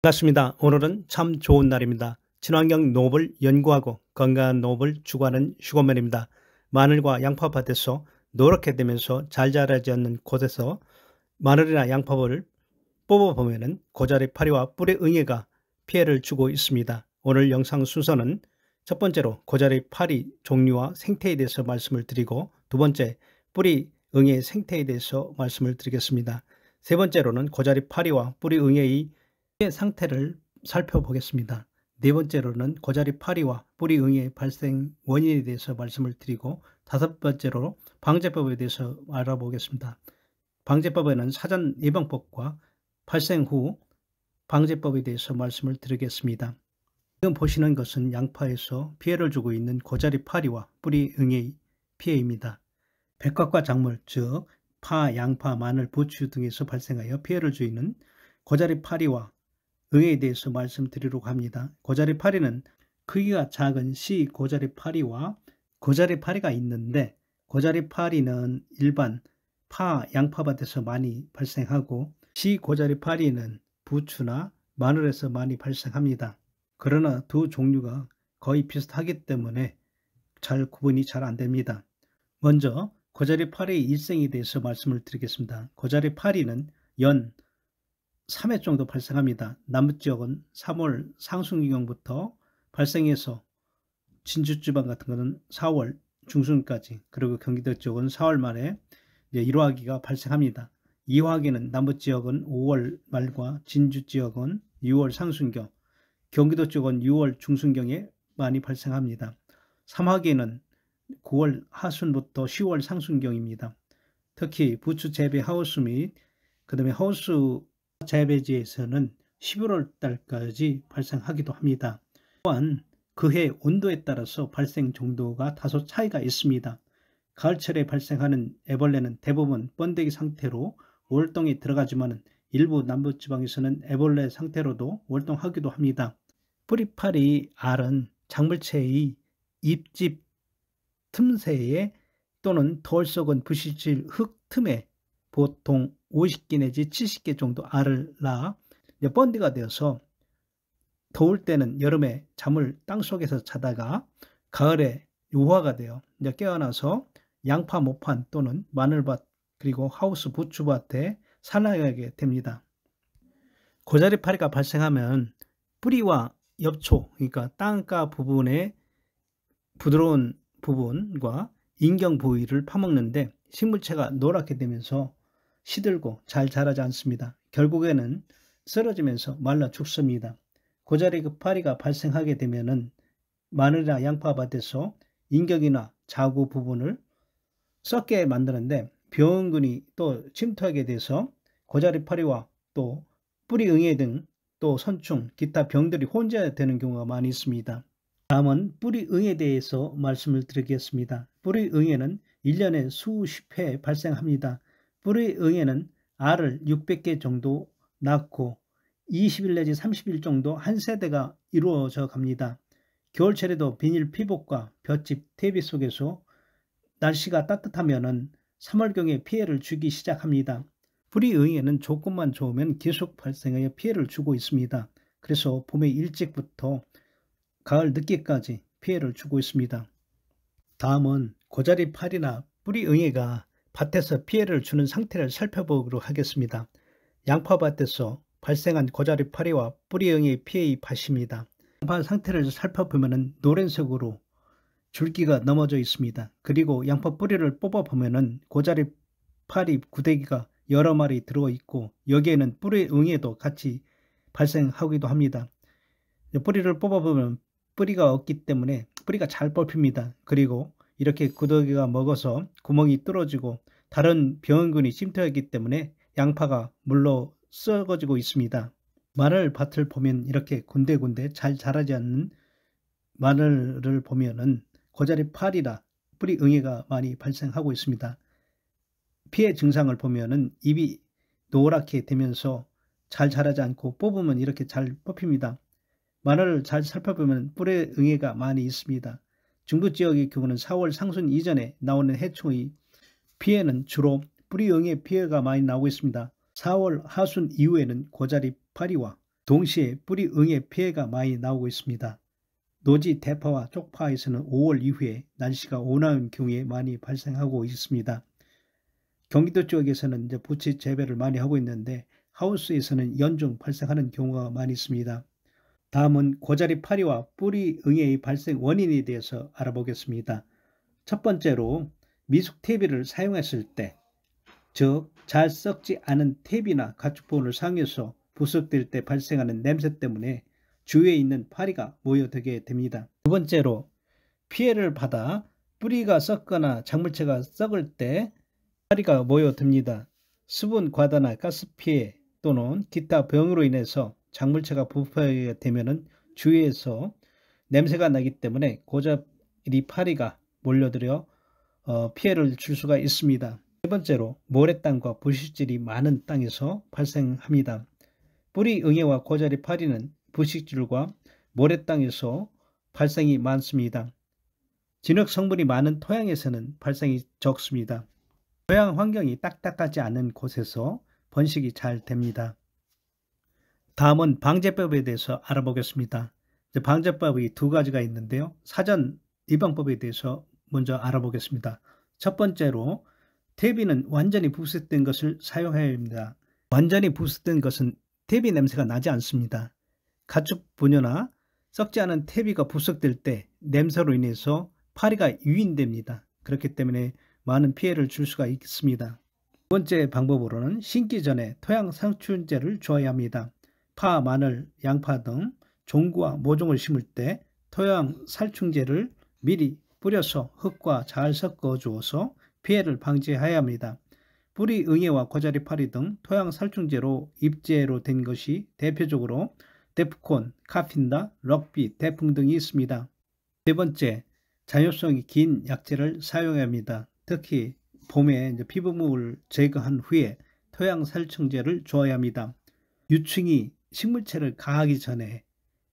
반갑습니다. 오늘은 참 좋은 날입니다. 친환경 농업을 연구하고 건강한 농업을 추구하는 슈거맨입니다. 마늘과 양파밭에서 노랗게 되면서 잘 자라지 않는 곳에서 마늘이나 양파를 뽑아보면 은 고자리 파리와 뿌리 응애가 피해를 주고 있습니다. 오늘 영상 순서는 첫 번째로 고자리 파리 종류와 생태에 대해서 말씀을 드리고 두 번째 뿌리 응애 생태에 대해서 말씀을 드리겠습니다. 세 번째로는 고자리 파리와 뿌리 응애의 상태를 살펴보겠습니다. 네 번째로는 고자리 파리와 뿌리 응의 발생 원인에 대해서 말씀을 드리고 다섯 번째로 방제법에 대해서 알아보겠습니다. 방제법에는 사전 예방법과 발생 후 방제법에 대해서 말씀을 드리겠습니다. 지금 보시는 것은 양파에서 피해를 주고 있는 고자리 파리와 뿌리 응의 피해입니다. 백과과 작물 즉 파, 양파, 마늘, 부추 등에서 발생하여 피해를 주는 고자리 파리와 의에 대해서 말씀드리려고 합니다. 고자리 파리는 크기가 작은 시 고자리 파리와 고자리 파리가 있는데 고자리 파리는 일반 파, 양파밭에서 많이 발생하고 시 고자리 파리는 부추나 마늘에서 많이 발생합니다. 그러나 두 종류가 거의 비슷하기 때문에 잘 구분이 잘 안됩니다. 먼저 고자리 파리의 일생에 대해서 말씀을 드리겠습니다. 고자리 파리는 연, 3회 정도 발생합니다. 남부지역은 3월 상순경부터 발생해서 진주지방 같은 거는 4월 중순까지 그리고 경기도 쪽은 4월 말에 이제 1화기가 발생합니다. 2화기는 남부지역은 5월 말과 진주지역은 6월 상순경 경기도 쪽은 6월 중순경에 많이 발생합니다. 3화기는 9월 하순부터 10월 상순경입니다. 특히 부추 재배 하우스 및 그다음에 하우스 재배지에서는 11월 달까지 발생하기도 합니다. 또한 그해 온도에 따라서 발생 정도가 다소 차이가 있습니다. 가을철에 발생하는 애벌레는 대부분 번데기 상태로 월동에 들어가지만 일부 남부지방에서는 애벌레 상태로도 월동하기도 합니다. 뿌리파리 알은 작물체의 입집 틈새에 또는 돌 썩은 부실질 흙 틈에 보통 50개 내지 70개 정도 알을 낳아 번데가 되어서 더울 때는 여름에 잠을 땅속에서 자다가 가을에 요화가 되어 이제 깨어나서 양파 모판 또는 마늘밭 그리고 하우스 부추밭에 산란하게 됩니다. 고자리파리가 발생하면 뿌리와 엽초 그러니까 땅가 부분의 부드러운 부분과 인경 부위를 파먹는데 식물체가 노랗게 되면서 시들고 잘 자라지 않습니다. 결국에는 쓰러지면서 말라 죽습니다. 고자리 급파리가 그 발생하게 되면 마늘이나 양파밭에서 인격이나 자구 부분을 썩게 만드는데 병균이 원또 침투하게 돼서 고자리 파리와 또 뿌리응애 등 또 선충, 기타 병들이 혼재되는 경우가 많이 있습니다. 다음은 뿌리응에 애 대해서 말씀을 드리겠습니다. 뿌리응애는 1년에 수십 회 발생합니다. 뿔의 응에는 알을 600개 정도 낳고 20일 내지 30일 정도 한 세대가 이루어져 갑니다. 겨울철에도 비닐 피복과 볏짚 대비 속에서 날씨가 따뜻하면 3월경에 피해를 주기 시작합니다. 불이 의에는 조건만 좋으면 계속 발생하여 피해를 주고 있습니다. 그래서 봄에 일찍부터 가을 늦게까지 피해를 주고 있습니다. 다음은 고자리 팔이나 뿌리 응애가 밭에서 피해를 주는 상태를 살펴보도록 하겠습니다. 양파밭에서 발생한 고자리 파리와 뿌리형의 피해의 밭입니다. 양파 상태를 살펴보면 노란색으로 줄기가 넘어져 있습니다. 그리고 양파 뿌리를 뽑아보면 고자리 파리 구데기가 여러 마리 들어있고 여기에는 뿌리응에도 같이 발생하기도 합니다. 뿌리를 뽑아보면 뿌리가 없기 때문에 뿌리가 잘 뽑힙니다. 그리고 이렇게 구더기가 먹어서 구멍이 뚫어지고 다른 병원근이 침투했기 때문에 양파가 물로 썩어지고 있습니다. 마늘 밭을 보면 이렇게 군데군데 잘 자라지 않는 마늘을 보면은 고자리 파리라 뿌리 응애가 많이 발생하고 있습니다. 피해 증상을 보면은 입이 노랗게 되면서 잘 자라지 않고 뽑으면 이렇게 잘 뽑힙니다. 마늘을 잘 살펴보면 뿌리 응애가 많이 있습니다. 중부 지역의 경우는 4월 상순 이전에 나오는 해충의 피해는 주로 뿌리형의 피해가 많이 나오고 있습니다. 4월 하순 이후에는 고자리 파리와 동시에 뿌리응의 피해가 많이 나오고 있습니다. 노지 대파와 쪽파에서는 5월 이후에 날씨가 온화한 경우에 많이 발생하고 있습니다. 경기도 쪽에서는 이제 부채 재배를 많이 하고 있는데 하우스에서는 연중 발생하는 경우가 많이 있습니다. 다음은 고자리 파리와 뿌리 응애의 발생 원인에 대해서 알아보겠습니다. 첫 번째로 미숙 퇴비를 사용했을 때, 즉 잘 썩지 않은 퇴비나 가축본을 사용해서 부석될 때 발생하는 냄새 때문에 주위에 있는 파리가 모여들게 됩니다. 두 번째로 피해를 받아 뿌리가 썩거나 작물체가 썩을 때 파리가 모여듭니다. 수분 과다나 가스 피해 또는 기타 병으로 인해서 작물체가 부패되면 주위에서 냄새가 나기 때문에 고자리 파리가 몰려들어 어, 피해를 줄 수가 있습니다. 세 번째로 모래땅과 부식질이 많은 땅에서 발생합니다. 뿌리 응애와 고자리 파리는 부식질과 모래땅에서 발생이 많습니다. 진흙 성분이 많은 토양에서는 발생이 적습니다. 토양 환경이 딱딱하지 않은 곳에서 번식이 잘 됩니다. 다음은 방제법에 대해서 알아보겠습니다. 방제법이 두 가지가 있는데요. 사전 예방법에 대해서 먼저 알아보겠습니다. 첫 번째로 대비는 완전히 부스된 것을 사용해야 합니다. 완전히 부스된 것은 대비 냄새가 나지 않습니다. 가축 분유나 썩지 않은 퇴비가 부석될 때 냄새로 인해서 파리가 유인됩니다. 그렇기 때문에 많은 피해를 줄 수가 있습니다. 두 번째 방법으로는 신기 전에 토양 살충제를 줘야 합니다. 파, 마늘, 양파 등종구와 모종을 심을 때 토양 살충제를 미리 뿌려서 흙과 잘 섞어 주어서 피해를 방지해야 합니다. 뿌리 응애와 고자리 파리 등 토양 살충제로 입재로 된 것이 대표적으로 데프콘, 카핀다, 럭비, 대풍 등이 있습니다. 세 번째, 자효성이 긴 약재를 사용해야 합니다. 특히 봄에 피부물을 제거한 후에 토양 살충제를 주어야 합니다. 유충이 식물체를 가하기 전에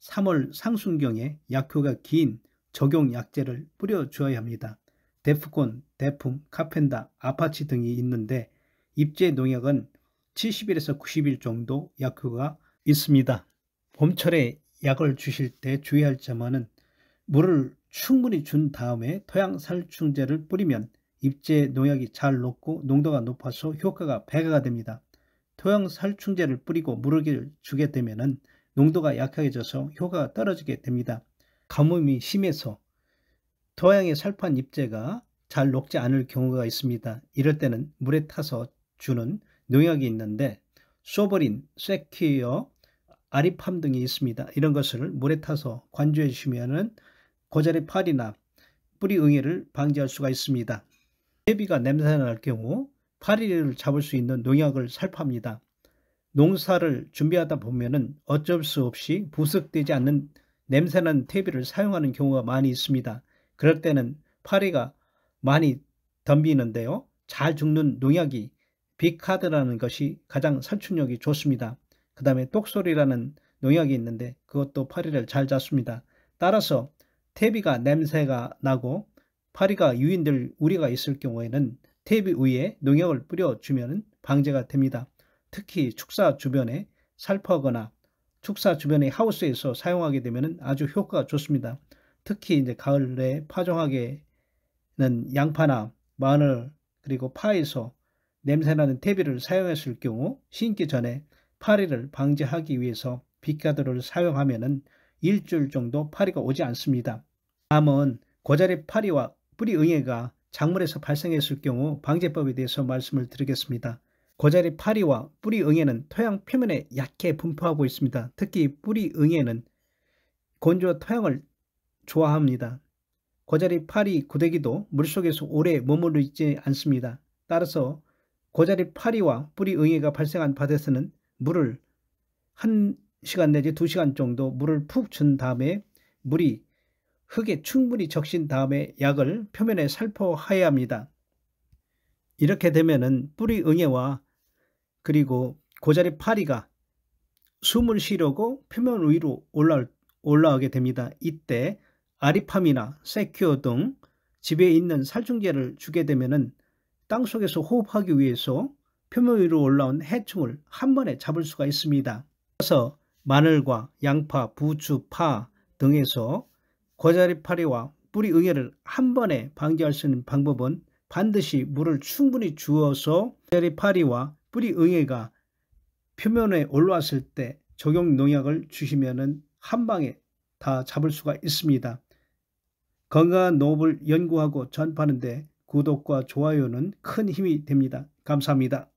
3월 상순경에 약효가 긴 적용 약제를 뿌려주어야 합니다. 데프콘, 데품, 카펜다, 아파치 등이 있는데 입제 농약은 70일에서 90일 정도 약효가 있습니다. 봄철에 약을 주실 때 주의할 점은 물을 충분히 준 다음에 토양 살충제를 뿌리면 입제 농약이 잘 녹고 농도가 높아서 효과가 배가가 됩니다. 토양 살충제를 뿌리고 물을 주게 되면 농도가 약해져서 효과가 떨어지게 됩니다. 가뭄이 심해서 토양의 살판 입재가잘 녹지 않을 경우가 있습니다. 이럴 때는 물에 타서 주는 농약이 있는데 소버린, 세퀴어, 아리팜 등이 있습니다. 이런 것을 물에 타서 관주해 주시면 고자리 팔이나 뿌리 응애를 방지할 수가 있습니다. 제비가 냄새날 경우 파리를 잡을 수 있는 농약을 살포합니다 농사를 준비하다 보면은 어쩔 수 없이 부석되지 않는 냄새나는 퇴비를 사용하는 경우가 많이 있습니다. 그럴 때는 파리가 많이 덤비는데요. 잘 죽는 농약이 비카드라는 것이 가장 살충력이 좋습니다. 그 다음에 똑소리라는 농약이 있는데 그것도 파리를 잘 잡습니다. 따라서 퇴비가 냄새가 나고 파리가 유인될 우려가 있을 경우에는 테이프 위에 농약을 뿌려주면 방제가 됩니다. 특히 축사 주변에 살포하거나 축사 주변의 하우스에서 사용하게 되면 아주 효과가 좋습니다. 특히 이제 가을에 파종하게는 양파나 마늘 그리고 파에서 냄새나는 테비를 사용했을 경우 신기 전에 파리를 방지하기 위해서 빗가루를 사용하면 일주일 정도 파리가 오지 않습니다. 다음은 고자리 파리와 뿌리 응애가 작물에서 발생했을 경우 방제법에 대해서 말씀을 드리겠습니다. 고자리 파리와 뿌리 응애는 토양 표면에 약해 분포하고 있습니다. 특히 뿌리 응애는 건조 토양을 좋아합니다. 고자리 파리 구데기도 물속에서 오래 머물러 있지 않습니다. 따라서 고자리 파리와 뿌리 응해가 발생한 밭에서는 물을 1시간 내지 2시간 정도 물을 푹 준 다음에 물이 흙에 충분히 적신 다음에 약을 표면에 살포하여야 합니다. 이렇게 되면 뿌리 응애와 그리고 고자리 파리가 숨을 쉬려고 표면 위로 올라, 올라오게 됩니다. 이때 아리팜이나 세큐어 등 집에 있는 살충제를 주게 되면땅 속에서 호흡하기 위해서 표면 위로 올라온 해충을 한 번에 잡을 수가 있습니다. 그래서 마늘과 양파, 부추, 파 등에서 고자리파리와 뿌리 응애를 한 번에 방지할 수 있는 방법은 반드시 물을 충분히 주어서 고자리파리와 뿌리 응애가 표면에 올라왔을 때 적용 농약을 주시면 한 방에 다 잡을 수가 있습니다. 건강한 농업을 연구하고 전파하는데 구독과 좋아요는 큰 힘이 됩니다. 감사합니다.